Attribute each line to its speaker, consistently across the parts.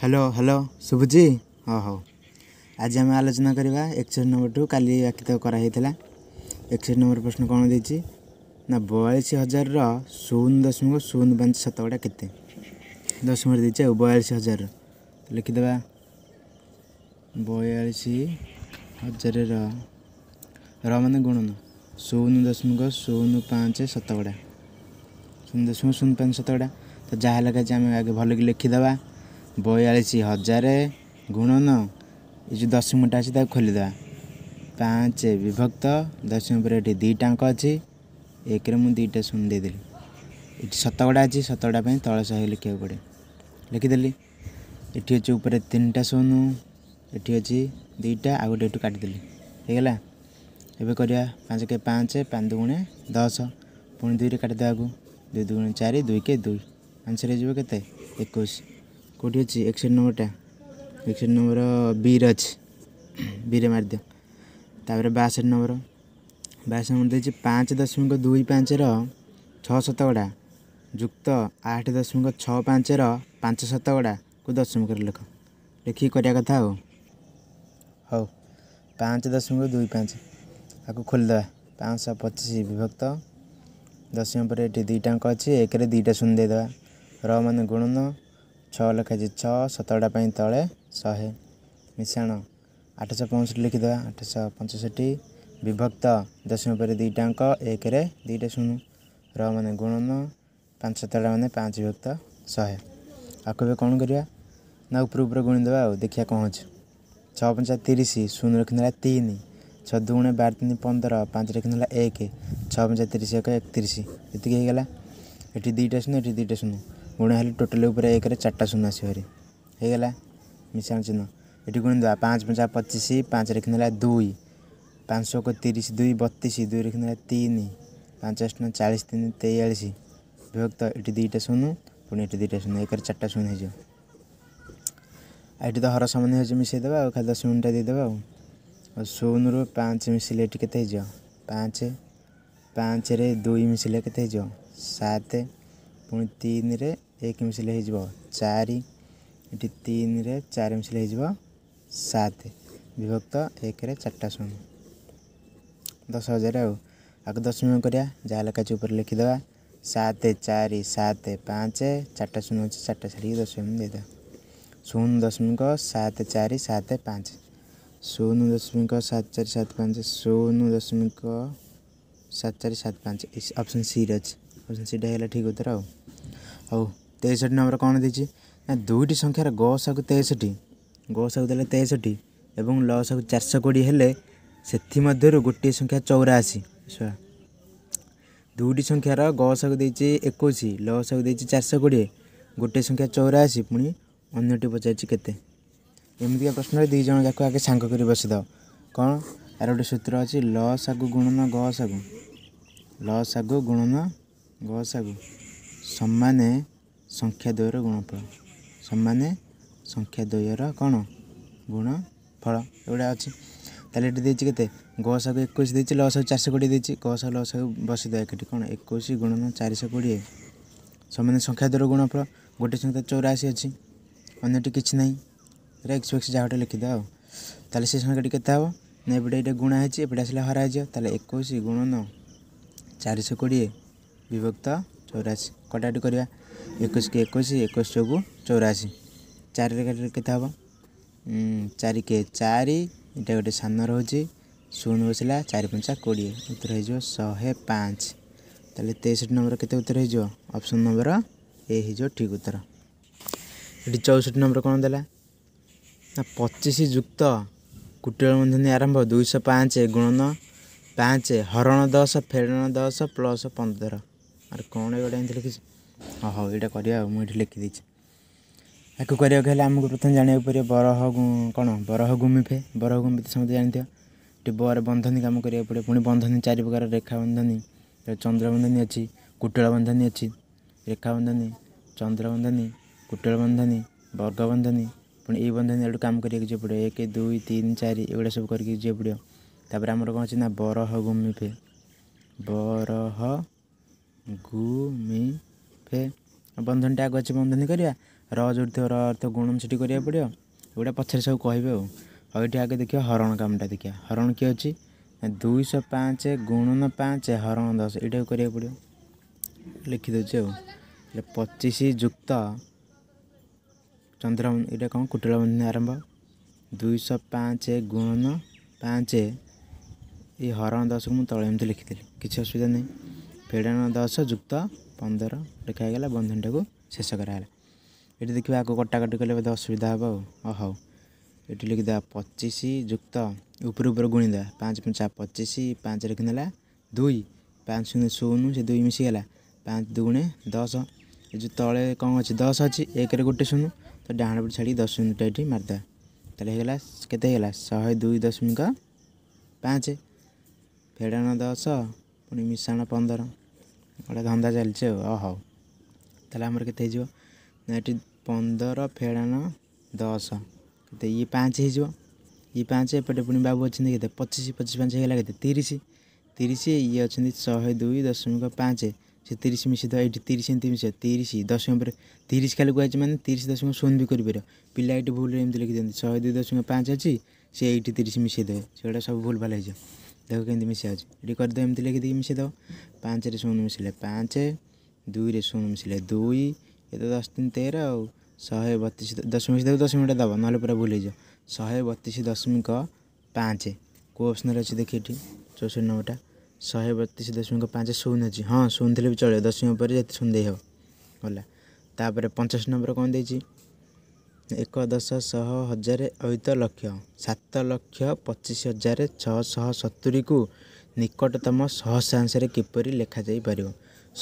Speaker 1: hello hello ଶୁଭୁଛି ହଁ ହଉ ଆଜି ଆମେ ଆଲୋଚନା କରିବା ଏକଷଠି ନମ୍ବରଠୁ କାଲି ବ୍ୟାଖ୍ୟାତ କରାହେଇଥିଲା ଏକଷଠି ନମ୍ବର ପ୍ରଶ୍ନ କ'ଣ ଦେଇଛି ନା ବୟାଳିଶ ହଜାରର ଶୂନ ଦଶମିକ ଶୂନ ପାଞ୍ଚ ଶତକଡ଼ା କେତେ ଦଶମିକ ଦେଇଛି ଆଉ ବୟାଳିଶ ହଜାର ଲେଖିଦେବା ବୟାଳିଶ ହଜାରର ର ମାନେ ଗୁଣନ ଶୂନ ଦଶମିକ ଶୂନ ପାଞ୍ଚ ଶତକଡ଼ା ଶୂନ ଦଶମିକ ଶୂନ ପାଞ୍ଚ ଶତକଡ଼ା ତ ଯାହା ଲେଖାଛି ଆମେ ଆଗେ ଭଲକି ଲେଖିଦେବା ବୟାଳିଶ ହଜାର ଗୁଣନ ଏ ଯେଉଁ ଦଶମଟା ଅଛି ତାକୁ ଖୋଲିଦେବା ପାଞ୍ଚ ବିଭକ୍ତ ଦଶମ ପରେ ଏଠି ଦୁଇଟା ଅଙ୍କ ଅଛି ଏକରେ ମୁଁ ଦୁଇଟା ଶୂନ ଦେଇଦେଲି ଏଠି ଶତକଡ଼ା ଅଛି ଶତକଡ଼ା ପାଇଁ ତଳ ଶହେ ଲେଖିବାକୁ ପଡ଼େ ଲେଖିଦେଲି ଏଠି ଅଛି ଉପରେ ତିନିଟା ଶୂନ ଏଠି ଅଛି ଦୁଇଟା ଆଉ ଗୋଟେ ଏଠୁ କାଟିଦେଲି ହେଇଗଲା ଏବେ କରିବା ପାଞ୍ଚ କେ ପାଞ୍ଚ ପାଞ୍ଚ ଦୁଗୁଣେ ଦଶ ପୁଣି ଦୁଇରେ କାଟିଦେବାକୁ ଦୁଇ ଦୁଗୁଣେ ଚାରି ଦୁଇ କେ ଦୁଇ ଆନ୍ସର୍ ହେଇଯିବ କେତେ ଏକୋଇଶ କେଉଁଠି ଅଛି ଏକ୍ସେଣ୍ଟ ନମ୍ବରଟା ଏକ୍ସେଣ୍ଟ ନମ୍ବର ବିରେ ଅଛି ବିରେ ମାରିଦିଅ ତାପରେ ବାଷଠି ନମ୍ବର ବାଷଠି ନମ୍ବର ଦେଇଛି ପାଞ୍ଚ ଦଶମିକ ଦୁଇ ପାଞ୍ଚର ଛଅ ଶତକଡ଼ା ଯୁକ୍ତ ଆଠ ଦଶମିକ ଛଅ ପାଞ୍ଚର ପାଞ୍ଚ ଶତକଡ଼ାକୁ ଦଶମିକରେ ଲେଖ ଲେଖିକି କରିବା କଥା ଆଉ ହଉ ପାଞ୍ଚ ଦଶମିକ ଦୁଇ ପାଞ୍ଚ ଆକୁ ଖୋଲିଦେବା ପାଞ୍ଚଶହ ପଚିଶ ବିଭକ୍ତ ଦଶମ ପରେ ଏଠି ଦୁଇଟା ଅଙ୍କ ଅଛି ଏକରେ ଦୁଇଟା ଶୂନ ଦେଇଦେବା ର ମାନେ ଗୁଣନ ଛଅ ଲେଖାଯାଇଛି ଛଅ ସତରଟା ପାଇଁ ତଳେ ଶହେ ମିଶାଣ ଆଠଶହ ପଞ୍ଚଷଠି ଲେଖିଦେବା ଆଠଶହ ପଞ୍ଚଷଠି ବିଭକ୍ତ ଦଶମ ପରେ ଦୁଇଟା ଅଙ୍କ ଏକରେ ଦୁଇଟା ଶୂନ ର ମାନେ ଗୁଣନ ପାଞ୍ଚ ସତରଟା ମାନେ ପାଞ୍ଚ ବିଭକ୍ତ ଶହେ ଆଉ କେବେ କ'ଣ କରିବା ନା ଉପରୁ ଉପରୁ ଗୁଣିଦେବା ଆଉ ଦେଖିବା କ'ଣ ହେଉଛି ଛଅ ପଞ୍ଚା ତିରିଶ ଶୂନ ରଖିନେଲା ତିନି ଛଅ ଦୁଗୁଣେ ବାର ତିନି ପନ୍ଦର ପାଞ୍ଚ ରଖିନେଲା ଏକ ଛଅ ପଞ୍ଚା ତିରିଶ ଏକ ଏକତିରିଶ ଏତିକି ହେଇଗଲା ଏଠି ଦୁଇଟା ଶୂନ ଏଠି ଦୁଇଟା ଶୂନ ଗୁଣ ହେଲେ ଟୋଟାଲ୍ ଉପରେ ଏକରେ ଚାରିଟା ଶୂନ ଆସିବ ହେରି ହେଇଗଲା ମିଶାଣ ଚିହ୍ନ ଏଠି ଗୁଣିଦେବା ପାଞ୍ଚ ପଞ୍ଚା ପଚିଶ ପାଞ୍ଚ ଲେଖିଦେଲା ଦୁଇ ପାଞ୍ଚଶହକୁ ତିରିଶ ଦୁଇ ବତିଶ ଦୁଇ ଲେଖିଦେଲା ତିନି ପାଞ୍ଚ ଶୂନ ଚାଳିଶ ତିନି ତେୟାଳିଶ ବିଭକ୍ତ ଏଠି ଦୁଇଟା ଶୂନ ପୁଣି ଏଠି ଦୁଇଟା ଶୂନ ଏକରେ ଚାରିଟା ଶୂନ ହେଇଯିବ ଆଉ ଏଠି ତ ହର ସମାନ ହେଉଛି ମିଶାଇଦେବା ଆଉ ଖାଲି ଶୂନଟା ଦେଇଦେବା ଆଉ ଆଉ ଶୂନରୁ ପାଞ୍ଚ ମିଶିଲେ ଏଠି କେତେ ହେଇଯିବ ପାଞ୍ଚ ପାଞ୍ଚରେ ଦୁଇ ମିଶିଲେ କେତେ ହେଇଯିବ ସାତ ପୁଣି ତିନିରେ ଏକ ମିଶାଇଲେ ହେଇଯିବ ଚାରି ଏଠି ତିନିରେ ଚାରି ମିଶାଇଲେ ହେଇଯିବ ସାତ ବିଭକ୍ତ ଏକରେ ଚାରିଟା ଶୂନ ଦଶ ହଜାର ଆଉ ଆଗ ଦଶମିକ କରିବା ଯାହା ଲେଖାଛି ଉପରେ ଲେଖିଦେବା ସାତ ଚାରି ସାତ ପାଞ୍ଚ ଚାରିଟା ଶୂନ ଅଛି ଚାରିଟା ଛାଡ଼ିକି ଦଶମିକ ଦେଇଦେବା ଶୂନ ଦଶମିକ ସାତ ଚାରି ସାତ ପାଞ୍ଚ ଶୂନ ଦଶମିକ ସାତ ଚାରି ସାତ ପାଞ୍ଚ ଶୂନ ଦଶମିକ ସାତ ଚାରି ସାତ ପାଞ୍ଚ ଅପସନ୍ ସିରେ ଅଛି ଅପସନ୍ ସିଟା ହେଲା ଠିକ୍ ଉତ୍ତର ଆଉ ହଉ তেষট্টি নম্বর କ'ଣ ଦେଇଛି ନା ଦୁଇଟି ସଂଖ୍ୟାର ଗସାକୁ ତେଷଠି ଗସାକୁ ଦେଲେ ତେଷଠି ଏବଂ ଲସାକୁ ଚାରିଶହ କୋଡ଼ିଏ ହେଲେ ସେଥିମଧ୍ୟରୁ ଗୋଟିଏ ସଂଖ୍ୟା ଚଉରାଅଶୀ ଦୁଇଟି ସଂଖ୍ୟାର ଗସାକୁ ଦେଇଛି ଏକୋଇଶ ଲସାକୁ ଦେଇଛି ଚାରିଶହ କୋଡ଼ିଏ ଗୋଟିଏ ସଂଖ୍ୟା ଚଉରାଅଶୀ ପୁଣି ଅନ୍ୟଟି ପଚାରିଛି କେତେ ଏମିତିକା ପ୍ରଶ୍ନରେ ଦୁଇ ଜଣ ଯାକ ଆଗେ ସାଙ୍ଗ କରି ବସିଦେବ କ'ଣ ଆର ଗୋଟେ ସୂତ୍ର ଅଛି ଲସାଗୁ ଗୁଣନ ଗସାଗୁ ଲସାଗୁ ଗୁଣନ ଗସାଗୁ ସମାନେ ସଂଖ୍ୟାଦ୍ୱୟର ଗୁଣଫଳ ସମାନେ ସଂଖ୍ୟାଦ୍ୱୟର କ'ଣ ଗୁଣଫଳ ଏଗୁଡ଼ା ଅଛି ତାହେଲେ ଏଠି ଦେଇଛି କେତେ ଗ ସାକୁ ଏକୋଇଶ ଦେଇଛି ଲ ସାକୁ ଚାରିଶହ କୋଡ଼ିଏ ଦେଇଛି ଗ ସା ଲ ସାକୁ ବସିଦେବା ଏକାଠି କ'ଣ ଏକୋଇଶ ଗୁଣନ ଚାରିଶହ କୋଡ଼ିଏ ସମାନେ ସଂଖ୍ୟାଦ୍ୱୟର ଗୁଣଫଳ ଗୋଟେ ସଂଖ୍ୟା ଚଉରାଅଶୀ ଅଛି ଅନ୍ୟଟି କିଛି ନାହିଁ ଏଇଟା ଏକ୍ସ ଏକ୍ସ ଯାହା ଗୋଟେ ଲେଖିଦେବା ଆଉ ତାହେଲେ ସେ ସଂଖ୍ୟାଟି କେତେ ହେବ ନା ଏପଟେ ଏଇଟା ଗୁଣା ହେଇଛି ଏପଟେ ଆସିଲେ ହରା ହେଇଯିବ ତାହେଲେ ଏକୋଇଶ ଗୁଣନ ଚାରିଶହ କୋଡ଼ିଏ ବିଭକ୍ତ ଚଉରାଅଶୀ କଟାକଟି କରିବା ଏକୋଇଶ କି ଏକୋଇଶ ଏକୋଇଶ ଚଉକୁ ଚଉରାଅଶୀ ଚାରିରେ କେତେ ହେବ ଚାରି କେ ଚାରି ଏଇଟା ଗୋଟେ ସାନ ରହୁଛି ଶୂନ ବସିଲା ଚାରି ପଞ୍ଚା କୋଡ଼ିଏ ଉତ୍ତର ହେଇଯିବ ଶହେ ପାଞ୍ଚ ତାହେଲେ ତେଷଠି ନମ୍ବର କେତେ ଉତ୍ତର ହେଇଯିବ ଅପସନ୍ ନମ୍ବର ଏ ହେଇଯିବ ଠିକ୍ ଉତ୍ତର ଏଠି ଚଉଷଠି ନମ୍ବର କ'ଣ ଦେଲା ନା ପଚିଶ ଯୁକ୍ତ କୁଟିଳ ବନ୍ଧନୀ ଆରମ୍ଭ ଦୁଇଶହ ପାଞ୍ଚ ଗୁଣନ ପାଞ୍ଚ ହରଣ ଦଶ ଫେରଣ ଦଶ ପ୍ଲସ୍ ପନ୍ଦର ଆରେ କ'ଣ ଗୋଟେ ଏମିତି ଲେଖିଛି ହଁ ହଉ ଏଇଟା କରିବା ଆଉ ମୁଁ ଏଠି ଲେଖିଦେଇଛି ଏହାକୁ କରିବାକୁ ହେଲେ ଆମକୁ ପ୍ରଥମେ ଜାଣିବାକୁ ପଡ଼ିବ ବରହ କ'ଣ ବରହ ଗୁମିଫେ ବରହ ଗୁମିଫେ ତ ସମସ୍ତେ ଜାଣିଥିବ ଏଠି ବରେ ବନ୍ଧନୀ କାମ କରିବାକୁ ପଡ଼ିବ ପୁଣି ବନ୍ଧନୀ ଚାରି ପ୍ରକାର ରେଖା ବନ୍ଧନୀ ଚନ୍ଦ୍ର ବନ୍ଧନୀ ଅଛି କୁଟଳ ବନ୍ଧନୀ ଅଛି ରେଖା ବନ୍ଧନୀ ଚନ୍ଦ୍ର ବନ୍ଧନୀ କୁଟଳ ବନ୍ଧନୀ ବର୍ଗ ବନ୍ଧନୀ ପୁଣି ଏଇ ବନ୍ଧନୀ ଏଠୁ କାମ କରିବାକୁ ଯିବାକୁ ପଡ଼ିବ ଏକ ଦୁଇ ତିନି ଚାରି ଏଗୁଡ଼ା ସବୁ କରିକି ଯିବାକୁ ପଡ଼ିବ ତା'ପରେ ଆମର କ'ଣ ଅଛି ନା ବରହ ଗୁମିଫେ ବରହ ଗୁମି ଫେରେ ବନ୍ଧନ ଟ୍ୟାଗ୍ ଅଛି ବନ୍ଧନୀ କରିବା ର ଯେଉଁଠି ଥିବ ର ଥିବ ଗୁଣନ ସେଠି କରିବାକୁ ପଡ଼ିବ ଏଗୁଡ଼ା ପଛରେ ସବୁ କହିବେ ଆଉ ଆଉ ଏଠି ଆଗେ ଦେଖିବା ହରଣ କାମଟା ଦେଖିବା ହରଣ କିଏ ଅଛି ଦୁଇଶହ ପାଞ୍ଚ ଗୁଣନ ପାଞ୍ଚ ହରଣ ଦଶ ଏଇଟାକୁ କରିବାକୁ ପଡ଼ିବ ଲେଖିଦେଉଛି ଆଉ ହେଲେ ପଚିଶ ଯୁକ୍ତ ଚନ୍ଦ୍ର ଏଇଟା କ'ଣ କୁଟଳ ବନ୍ଧନୀ ଆରମ୍ଭ ଦୁଇଶହ ପାଞ୍ଚ ଗୁଣନ ପାଞ୍ଚ ଏଇ ହରଣ ଦଶକୁ ମୁଁ ତଳେ ଏମିତି ଲେଖିଥିଲି କିଛି ଅସୁବିଧା ନାହିଁ ଫେଡ଼ାଣ ଦଶ ଯୁକ୍ତ 15 लिखाय गेला 1.20 કો શેષ કરે આલે એટી દેખવા કો કટ કટ કરે ઓસવિધા હો ઓહો એટી લખી દયા 25 યુક્ત ઉપર ઉપર ગુણી દ 5 * 5 = 25 5 રખિનલા 2 5000 છે 2 માં સિગલા 5 * 2 = 10 એ જો તળે કોં છે 10 છે એકરે ગોટી સુનો તો ડાણ પડ છડી 10 નું એટી માર દ તાલે હે ગલા કેતે હેલા 102.5 ભેડાના 10 પુણી મિસાણ 15 ଭଳିଆ ଧନ୍ଦା ଚାଲିଛି ଆଉ ଅ ହଉ ତା'ହେଲେ ଆମର କେତେ ହେଇଯିବ ନା ଏଠି ପନ୍ଦର ଫେଡ଼ାଣ ଦଶ କେତେ ଇଏ ପାଞ୍ଚ ହେଇଯିବ ଇଏ ପାଞ୍ଚ ଏପଟେ ପୁଣି ବାବୁ ଅଛନ୍ତି କେତେ ପଚିଶ ପଚିଶ ପାଞ୍ଚ ହେଇଗଲା କେତେ ତିରିଶ ତିରିଶ ଇଏ ଅଛନ୍ତି ଶହେ ଦୁଇ ଦଶମିକ ପାଞ୍ଚ ସେ ତିରିଶ ମିଶିଥିବ ଏଇଠି ତିରିଶ ଏମିତି ମିଶିବ ତିରିଶ ଦଶମ ପରେ ତିରିଶ ଖାଲି କୁହାଯାଇଛି ମାନେ ତିରିଶ ଦଶମିକ ଶୂନ ବି କରିପାରିବ ପିଲା ଏଇଠି ଭୁଲରେ ଏମିତି ଲେଖିଦିଅନ୍ତି ଶହେ ଦୁଇ ଦଶମିକ ପାଞ୍ଚ ଅଛି ସେ ଏଇଠି ତିରିଶ ମିଶାଇଦେବେ ସେଗୁଡ଼ା ସବୁ ଭୁଲ ଭାଲ ହେଇଯିବ ଦେଖ କେମିତି ମିଶା ହେଉଛି ଏଠି କରିଦେବ ଏମିତି ଲେଖିଦେଇକି ମିଶାଇଦେବ ପାଞ୍ଚରେ ଶୂନ ମିଶିଲେ ପାଞ୍ଚ ଦୁଇରେ ଶୂନ ମିଶିଲେ ଦୁଇ ଏ ତ ଦଶ ତିନି ତେର ଆଉ ଶହେ ବତିଶ ଦଶମିକ ଦେବ ଦଶମିକଟା ଦେବ ନହେଲେ ପୁରା ଭୁଲ ହେଇଯିବ ଶହେ ବତିଶ ଦଶମିକ ପାଞ୍ଚ କେଉଁ ଅପସନରେ ଅଛି ଦେଖି ଏଠି ଚଉଷଠି ନମ୍ବରଟା ଶହେ ବତିଶ ଦଶମିକ ପାଞ୍ଚ ଶୂନ ଅଛି ହଁ ଶୂନ ଥିଲେ ବି ଚଳିବ ଦଶମିକ ପରେ ଯେତେ ଶୂନ ଦେଇ ହେବ ଗଲା ତାପରେ ପଞ୍ଚାଶ ନମ୍ବର କ'ଣ ଦେଇଛି ଏକ ଦଶ ଶହ ହଜାର ଅଇତ ଲକ୍ଷ ସାତ ଲକ୍ଷ ପଚିଶ ହଜାର ଛଅଶହ ସତୁରିକୁ ନିକଟତମ ଶହଶ୍ରାଂଶରେ କିପରି ଲେଖାଯାଇପାରିବ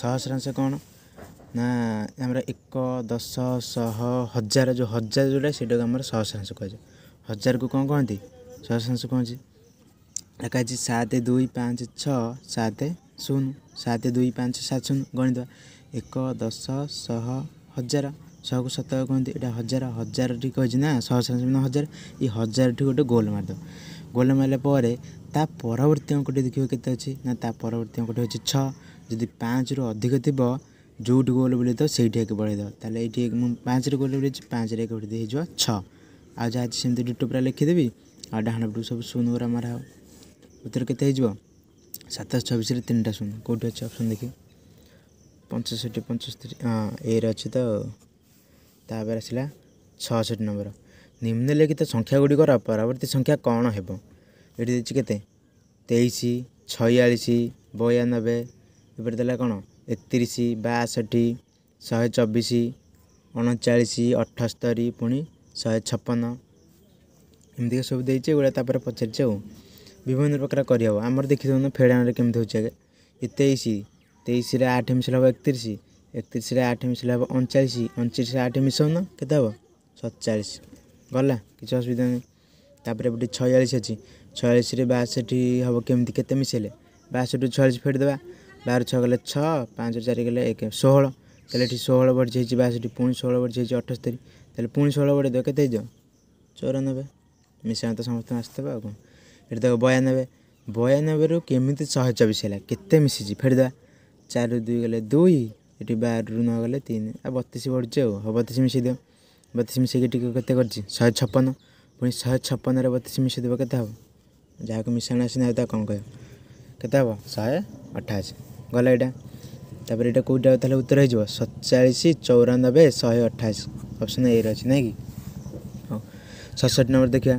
Speaker 1: ସହସ୍ରାଂଶ କ'ଣ ନା ଆମର ଏକ ଦଶ ଶହ ହଜାର ଯେଉଁ ହଜାର ଯେଉଁଟା ସେଇଟାକୁ ଆମର ଶହଶ୍ରାଂଶ କୁହାଯାଏ ହଜାରକୁ କ'ଣ କୁହନ୍ତି ଶହଶ୍ରାଂଶ କୁହନ୍ତି ଏକା ହେଇଛି ସାତ ଦୁଇ ପାଞ୍ଚ ଛଅ ସାତ ଶୂନ ସାତ ଦୁଇ ପାଞ୍ଚ ସାତ ଶୂନ ଗଣିଦେବା ଏକ ଦଶ ଶହ ହଜାର ଶହକୁ ସତ କୁହନ୍ତି ଏଇଟା ହଜାର ହଜାର କହିଛି ନା ଶହ ସନ୍ତୁନ ହଜାର ଏଇ ହଜାରଟି ଗୋଟେ ଗୋଲ୍ ମାରିଦେବ ଗୋଲ୍ ମାରିଲା ପରେ ତା ପରବର୍ତ୍ତୀ ଅଙ୍କଟି ଦେଖିବ କେତେ ଅଛି ନା ତା ପରବର୍ତ୍ତୀ ଅଙ୍କଟି ହେଉଛି ଛଅ ଯଦି ପାଞ୍ଚରୁ ଅଧିକ ଥିବ ଯେଉଁଠି ଗୋଲ୍ ବୁଲେଇଥିବ ସେଇଠି ଏକ ବଢ଼େଇଦେବ ତାହେଲେ ଏଇଠି ମୁଁ ପାଞ୍ଚରେ ଗୋଲ୍ ବୁଲିଛି ପାଞ୍ଚରେ ଏକ ଗୋଟେ ହେଇଯିବ ଛଅ ଆଉ ଯାହା ଅଛି ସେମିତି ଡିଟୁ ପୁରା ଲେଖିଦେବି ଆଉ ଡାହାଣ ପଟକୁ ସବୁ ଶୂନ ଗୁରା ମରା ହେବ ଉତ୍ତର କେତେ ହେଇଯିବ ସାତଶହ ଛବିଶରେ ତିନିଟା ଶୂନ କେଉଁଠି ଅଛି ଅପସନ୍ ଦେଖି ପଞ୍ଚଷଠି ପଞ୍ଚସ୍ତରୀ ହଁ ଏରେ ଅଛି ତ ତାପରେ ଆସିଲା ଛଅଷଠି ନମ୍ବର ନିମ୍ନଲିଖିତ ସଂଖ୍ୟା ଗୁଡ଼ିକର ପରବର୍ତ୍ତୀ ସଂଖ୍ୟା କ'ଣ ହେବ ଏଠି ଦେଇଛି କେତେ ତେଇଶ ଛୟାଳିଶ ବୟାନବେ ଏପଟେ ଦେଲା କ'ଣ ଏକତିରିଶ ବାଷଠି ଶହେ ଚବିଶ ଅଣଚାଳିଶ ଅଠସ୍ତରୀ ପୁଣି ଶହେ ଛପନ ଏମିତିକା ସବୁ ଦେଇଛି ଏଗୁଡ଼ା ତାପରେ ପଚାରିଛି ଆଉ ବିଭିନ୍ନ ପ୍ରକାର କରିହେବ ଆମର ଦେଖିଦେଉନ ଫେଡ଼ାଣରେ କେମିତି ହେଉଛି ଆଗେ ଏ ତେଇଶ ତେଇଶରେ ଆଠ ମିଶିଲେ ହେବ ଏକତିରିଶ एकतिस आठ मिस अनचाइस अनचिस आठ मिस न केत हे सतचालिस गला कि असुविधा नै त छलिस अच्छा छयालिस र बासी हे केसे बासठी छिस फेरी दे बार छ पाँच चारिले एक षो ति षो बढ्छ बासठी पो ष बढ्छ अठस्तरी तुई षो बढाइदियो के चौरानब्बे मिसन त समि त बयानब्बे बयानब्बे रु के शबिसलासिज फेरी दे चार दुई गे दुई यति बार नगर तिन आ बतिस बढ्छ हो बतिस मिसियो बतिस मिसैके कत गरिपन पछि शपन बतिस मसिदे केते हौ जहाँको मिसेस नै तहे अठाइस गल एटा तपर एटा केचालिस चौरानब्बे शे अठाइस अप्सन ए र अहिले नाइक हो सतसठी नम्बर देखिया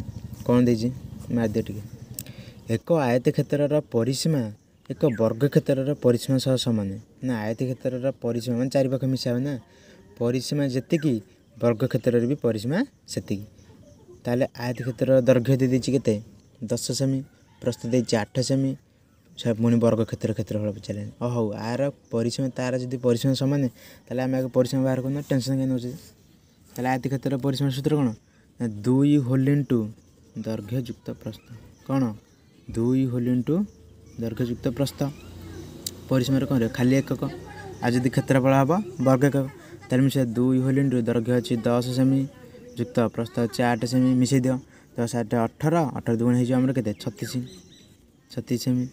Speaker 1: कन्डियो टिक एक आयत्तेत्र परिसीमा ଏକ ବର୍ଗ କ୍ଷେତ୍ରର ପରିସୀମା ସହ ସମାନ ନା ଆୟତ କ୍ଷେତ୍ରର ପରିସୀମା ମାନେ ଚାରିପାଖ ମିଶା ହେବ ନା ପରିସୀମା ଯେତିକି ବର୍ଗ କ୍ଷେତ୍ରରେ ବି ପରିସୀମା ସେତିକି ତାହେଲେ ଆୟତ କ୍ଷେତ୍ରର ଦୈର୍ଘ୍ୟ ଦେଇଦେଇଛି କେତେ ଦଶ ସେମି ପ୍ରସ୍ତ ଦେଇଛି ଆଠ ସେମି ପୁଣି ବର୍ଗ କ୍ଷେତ୍ର କ୍ଷେତ୍ରଫଳ ପଚାରିଲେଣି ଓ ହଉ ଆର ପରିସୀମା ତାର ଯଦି ପରିସୀମା ସମାନ ତାହେଲେ ଆମେ ଆଗ ପରିସୀମା ବାହାର କରୁନ ଟେନସନ୍ କାହିଁ ନେଉଛେ ତାହେଲେ ଆୟତ କ୍ଷେତ୍ରର ପରିସୀମା ସୂତ୍ର କ'ଣ ନା ଦୁଇ ହୋଲ୍ ଇଣ୍ଟୁ ଦୈର୍ଘ୍ୟ ଯୁକ୍ତ ପ୍ରସ୍ତ କ'ଣ ଦୁଇ ହୋଲ୍ ଇଣ୍ଟୁ दर्घ्ययुक्त प्रस्त परिसमे खाली एकक आज आउँदो क्षेत्रफल हे वर्ग एकक तिस दुई हलि दर्घ्य दस सेमी जुक्त प्रस्तो आठ सेमी मिसैदियो आठ अठर अठर दुई गुण है अब छतिसेमि छतिसेमि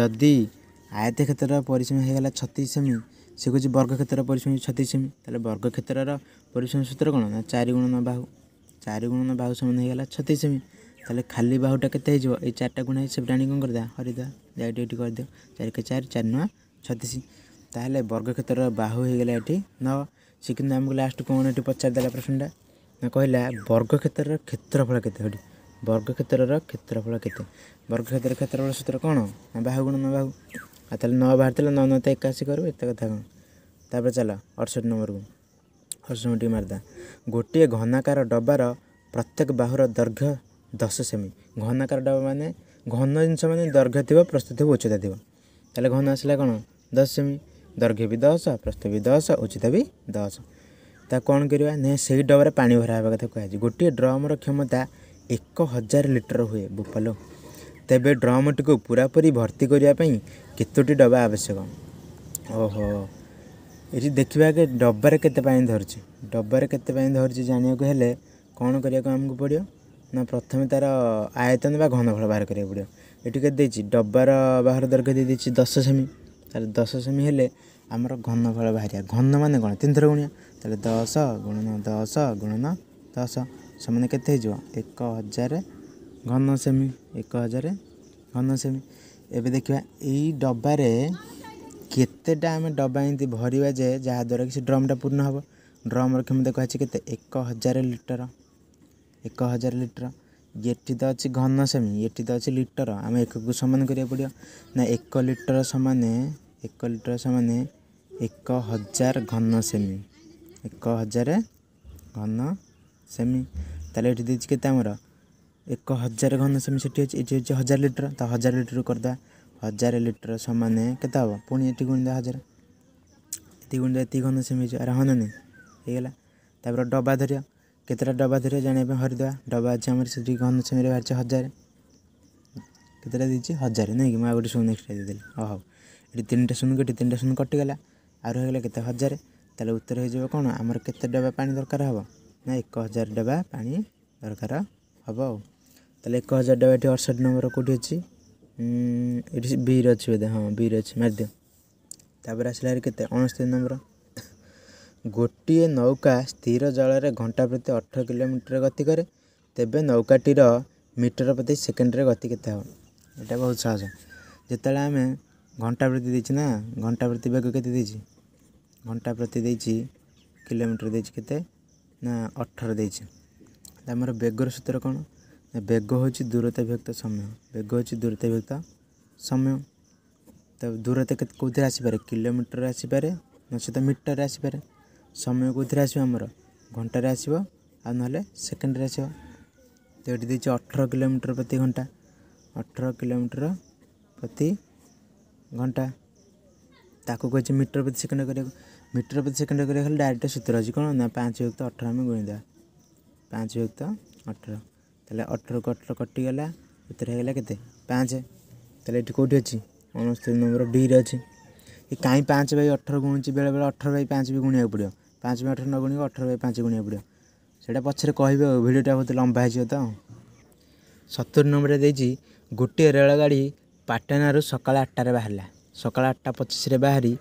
Speaker 1: जि आम हुन्छ छतिस सेमी से कुछ वर्ग क्षेत्र परिस्रम सेमी त वर्ग क्षेत्र र परिसम सूत्र कारिगुण न बाहु चारिगुण न बाहुन छतिस सेमी त खाली बाहुटा केते यो चारटा गुण है सबै डाने कि हरिदा ଯାଇ ଏଠି କରିଦିଅ ଚାରିକ ଚାରି ଚାରି ନୂଆ ଛତିଶ ତାହେଲେ ବର୍ଗକ୍ଷେତ୍ରର ବାହୁ ହେଇଗଲା ଏଠି ନ ସେ କିନ୍ତୁ ଆମକୁ ଲାଷ୍ଟ କ'ଣ ଏଠି ପଚାରିଦେଲା ପ୍ରଶ୍ନଟା ନା କହିଲା ବର୍ଗକ୍ଷେତ୍ରର କ୍ଷେତ୍ରଫଳ କେତେ ଏଠି ବର୍ଗକ୍ଷେତ୍ରର କ୍ଷେତ୍ରଫଳ କେତେ ବର୍ଗକ୍ଷେତ୍ର କ୍ଷେତ୍ରଫଳ ସୂତ୍ର କ'ଣ ନା ବାହୁ ଗୁଣ ନ ବାହୁ ଆଉ ତାହେଲେ ନ ବାହାରିଥିଲେ ନ ନ ତ ଏକାଅଶୀ କରୁ ଏତେ କଥା କ'ଣ ତା'ପରେ ଚାଲ ଅଠଷଠି ନମ୍ବରକୁ ଅଠଷଠି ନମ୍ବର ଟିକେ ମାରିଦା ଗୋଟିଏ ଘନାକାର ଡବାର ପ୍ରତ୍ୟେକ ବାହୁର ଦୈର୍ଘ୍ୟ ଦଶ ସେମି ଘନାକାର ଡବା ମାନେ ଘନ ଜିନିଷ ମାନେ ଦୈର୍ଘ୍ୟ ଥିବ ପ୍ରସ୍ତୁତ ଥିବ ଉଚ୍ଚତା ଥିବ ତାହେଲେ ଘନ ଆସିଲା କ'ଣ ଦଶମୀ ଦୈର୍ଘ୍ୟ ବି ଦଶ ପ୍ରସ୍ତୁତ ବି ଦଶ ଉଚ୍ଚତା ବି ଦଶ ତା କ'ଣ କରିବା ନା ସେଇ ଡବରେ ପାଣି ଭରା ହେବା କଥା କୁହାଯାଏ ଗୋଟିଏ ଡ୍ରମ୍ର କ୍ଷମତା ଏକ ହଜାର ଲିଟର ହୁଏ ବୁଫଲ ତେବେ ଡ୍ରମ୍ଟିକୁ ପୁରାପୁରି ଭର୍ତ୍ତି କରିବା ପାଇଁ କେତୋଟି ଡବା ଆବଶ୍ୟକ ଓହୋ ଏଠି ଦେଖିବା ଡବାରେ କେତେ ପାଣି ଧରୁଛି ଡବାରେ କେତେ ପାଣି ଧରୁଛି ଜାଣିବାକୁ ହେଲେ କ'ଣ କରିବାକୁ ଆମକୁ ପଡ଼ିବ ନା ପ୍ରଥମେ ତା'ର ଆୟତନ ବା ଘନଫଳ ବାହାର କରିବାକୁ ପଡ଼ିବ ଏଠି କେତେ ଦେଇଛି ଡବାର ବାହାର ଦରକାର ଦେଇଦେଇଛି ଦଶ ସେମି ତା'ହେଲେ ଦଶ ସେମି ହେଲେ ଆମର ଘନଫଳ ବାହାରିବା ଘନ ମାନେ କ'ଣ ତିନିଥର ଗୁଣିବା ତା'ହେଲେ ଦଶ ଗୁଣନ ଦଶ ଗୁଣନ ଦଶ ସେମାନେ କେତେ ହେଇଯିବ ଏକ ହଜାର ଘନ ସେମି ଏକ ହଜାର ଘନ ସେମି ଏବେ ଦେଖିବା ଏଇ ଡବାରେ କେତେଟା ଆମେ ଡବା ଏମିତି ଭରିବା ଯେ ଯାହାଦ୍ୱାରା କି ସେ ଡ୍ରମ୍ଟା ପୂର୍ଣ୍ଣ ହେବ ଡ୍ରମ୍ର କ୍ଷମତା କୁହାଯାଇଛି କେତେ ଏକ ହଜାର ଲିଟର ଏକ ହଜାର ଲିଟର ଏଠି ତ ଅଛି ଘନ ସେମି ଏଠି ତ ଅଛି ଲିଟର ଆମେ ଏକକୁ ସମାନ କରିବାକୁ ପଡ଼ିବ ନା ଏକ ଲିଟର ସମାନ ଏକ ଲିଟର ସମାନ ଏକ ହଜାର ଘନ ସେମି ଏକ ହଜାର ଘନ ସେମି ତାହେଲେ ଏଠି ଦେଇଛି କେତେ ଆମର ଏକ ହଜାର ଘନ ସେମି ସେଠି ଅଛି ଏଠି ହେଉଛି ହଜାର ଲିଟର ତ ହଜାର ଲିଟରକୁ କରିଦେବା ହଜାର ଲିଟର ସମାନ କେତେ ହେବ ପୁଣି ଏଠି ଗୁଣିଦେବା ହଜାର ଏତିକି ଗୁଣିଦେବା ଏତିକି ଘନ ସେମି ହେଇଯିବ ଆରେ ହଁ ନା ହେଇଗଲା ତାପରେ ଡବା ଧରିବା କେତେଟା ଡବା ଧରିବ ଜାଣିବା ପାଇଁ ହରିଦେବା ଡବା ଅଛି ଆମର ସେଠି ଘନଶ୍ୟାମୀରେ ବାହାରିଛି ହଜାରେ କେତେଟା ଦେଇଛି ହଜାରେ ନାଇଁକି ମୁଁ ଆଉ ଗୋଟେ ଶୂନ ଏକ୍ସଟ୍ରା ଦେଇଦେଲି ଓ ହଉ ଏଠି ତିନିଟା ଶୂନକୁ ଏଠି ତିନିଟା ଶୂନ କଟିଗଲା ଆଉ ରହିଗଲା କେତେ ହଜାରେ ତାହେଲେ ଉତ୍ତର ହେଇଯିବ କ'ଣ ଆମର କେତେ ଡବା ପାଣି ଦରକାର ହେବ ନା ଏକ ହଜାର ଡବା ପାଣି ଦରକାର ହେବ ଆଉ ତାହେଲେ ଏକ ହଜାର ଡବା ଏଠି ଅଡ଼ଷଠି ନମ୍ବର କେଉଁଠି ଅଛି ଏଠି ବିରେ ଅଛି ବୋଧେ ହଁ ବିରେ ଅଛି ମାରିଦିଅ ତାପରେ ଆସିଲା କେତେ ଅଣସ୍ତରୀ ନମ୍ବର ଗୋଟିଏ ନୌକା ସ୍ଥିର ଜଳରେ ଘଣ୍ଟା ପ୍ରତି ଅଠର କିଲୋମିଟର ଗତି କରେ ତେବେ ନୌକାଟିର ମିଟର ପ୍ରତି ସେକେଣ୍ଡରେ ଗତି କେତେ ହେବ ଏଇଟା ବହୁତ ସହଜ ଯେତେବେଳେ ଆମେ ଘଣ୍ଟା ପ୍ରତି ଦେଇଛି ନା ଘଣ୍ଟା ପ୍ରତି ବେଗ କେତେ ଦେଇଛି ଘଣ୍ଟା ପ୍ରତି ଦେଇଛି କିଲୋମିଟର ଦେଇଛି କେତେ ନା ଅଠର ଦେଇଛି ଆମର ବେଗର ସୂତ୍ର କ'ଣ ନା ବେଗ ହେଉଛି ଦୂରତା ବିଭକ୍ତ ସମୟ ବେଗ ହେଉଛି ଦୂରତା ବିଭକ୍ତ ସମୟ ତ ଦୂରତା କେତେ କେଉଁଥିରେ ଆସିପାରେ କିଲୋମିଟରରେ ଆସିପାରେ ନଚେତ ମିଟରରେ ଆସିପାରେ समय के आसोर घ आसेन्ड आस अठर किमिटर प्रति घंटा अठर किलोमिटर प्रति घन्टा तिमी मीटर प्रति सेकेन्ड गरेको मीटर प्रति सेकेन्ड सूत्र डाइर सीतर कहाँ पाँच भुक्त अठरे गुणद पाँच युक्त अठर त कटिगलाइगला पाँच तिउटी अहिले नम्बर वि र अहिले काहीँ पाँच बय अठर गुणु बेले बेला अठर बइ पाँच वि गुणाको पऱ्यो ପାଞ୍ଚ ବାଇ ଅଠର ନ ଗୁଣିବ ଅଠର ବାଇ ପାଞ୍ଚ ଗୁଣିବାକୁ ପଡ଼ିବ ସେଇଟା ପଛରେ କହିବେ ଆଉ ଭିଡ଼ିଓଟା ବହୁତ ଲମ୍ବା ହେଇଯିବ ତ ସତୁରି ନମ୍ବରରେ ଦେଇଛି ଗୋଟିଏ ରେଳଗାଡ଼ି ପାଟନାରୁ ସକାଳ ଆଠଟାରେ ବାହାରିଲା ସକାଳ ଆଠଟା ପଚିଶରେ ବାହାରି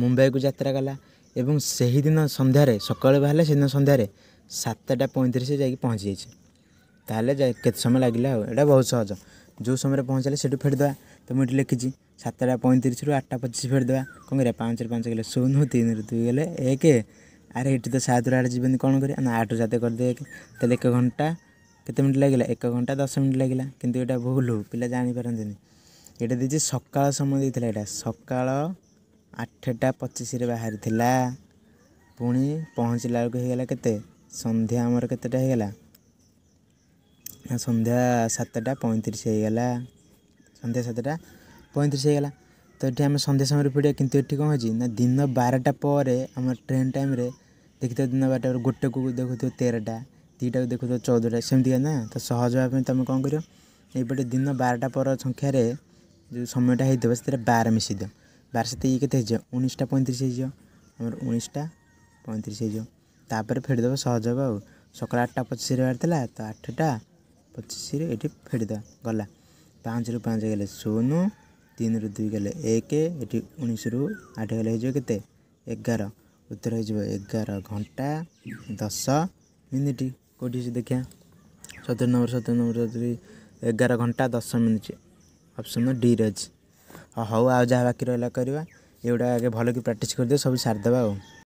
Speaker 1: ମୁମ୍ବାଇକୁ ଯାତ୍ରା କଲା ଏବଂ ସେହିଦିନ ସନ୍ଧ୍ୟାରେ ସକାଳେ ବାହାରିଲା ସେଦିନ ସନ୍ଧ୍ୟାରେ ସାତଟା ପଇଁତିରିଶରେ ଯାଇକି ପହଞ୍ଚିଯାଇଛି ତାହେଲେ କେତେ ସମୟ ଲାଗିଲା ଆଉ ଏଇଟା ବହୁତ ସହଜ ଯେଉଁ ସମୟରେ ପହଞ୍ଚିଲେ ସେଠୁ ଫେରିଦେବା ତ ମୁଁ ଏଠି ଲେଖିଛି ସାତଟା ପଇଁତିରିଶରୁ ଆଠଟା ପଚିଶ ଫେରିଦେବା କ'ଣ କରିବା ପାଞ୍ଚରେ ପାଞ୍ଚ ଗଲେ ଶୂନ ତିନିରୁ ଦୁଇ ଗଲେ ଏକ ଆରେ ଏଠି ତ ସାତରୁ ଆଠ ଯିବେନି କ'ଣ କରିବା ନା ଆଠରୁ ସାତ କରିଦେବେ ତାହେଲେ ଏକ ଘଣ୍ଟା କେତେ ମିନିଟ୍ ଲାଗିଲା ଏକ ଘଣ୍ଟା ଦଶ ମିନିଟ୍ ଲାଗିଲା କିନ୍ତୁ ଏଇଟା ଭୁଲ ପିଲା ଜାଣିପାରନ୍ତିନି ଏଇଟା ଦେଇଛି ସକାଳ ସମୟ ଦେଇଥିଲା ଏଇଟା ସକାଳ ଆଠଟା ପଚିଶରେ ବାହାରିଥିଲା ପୁଣି ପହଞ୍ଚିଲା ବେଳକୁ ହେଇଗଲା କେତେ ସନ୍ଧ୍ୟା ଆମର କେତେଟା ହେଇଗଲା ନା ସନ୍ଧ୍ୟା ସାତଟା ପଇଁତିରିଶ ହେଇଗଲା ସନ୍ଧ୍ୟା ସାତଟା ପଇଁତିରିଶ ହେଇଗଲା ତ ଏଠି ଆମେ ସନ୍ଧ୍ୟା ସମୟରେ ପଡ଼ିବା କିନ୍ତୁ ଏଠି କ'ଣ ହେଉଛି ନା ଦିନ ବାରଟା ପରେ ଆମର ଟ୍ରେନ୍ ଟାଇମ୍ରେ देखिथियो दिन बार गोटेक देखुथ तेहटा दुईटाको देखुथ चौध सिमीका सेम त सहज हुन्छ तम किपटे दिन बारटा पर सङ्ख्य जो समय त्यो बार मिसिदियो बार सके के पैँतिस है उसटटा पैँतिस है तर फेरीदे सहज आउ सका आठटा पचिसला त आठटा पचिसी एटि फेरी द गला पाँच रु पाँच गले शून्य तिन रु दुई गे एक उन्स आठ गइज केत एघार ଉତ୍ତର ହେଇଯିବ ଏଗାର ଘଣ୍ଟା ଦଶ ମିନିଟ୍ କେଉଁଠି ଅଛି ଦେଖିବା ସତର ନମ୍ବର ସତର ନମ୍ବର ଏଗାର ଘଣ୍ଟା ଦଶ ମିନିଟ୍ ଅପସନ୍ ଡିରେ ଅଛି ହଉ ଆଉ ଯାହା ବାକି ରହିଲା କରିବା ଏଗୁଡ଼ା ଆଗେ ଭଲକି ପ୍ରାକ୍ଟିସ୍ କରିଦିଅ ସବୁ ସାରିଦେବା ଆଉ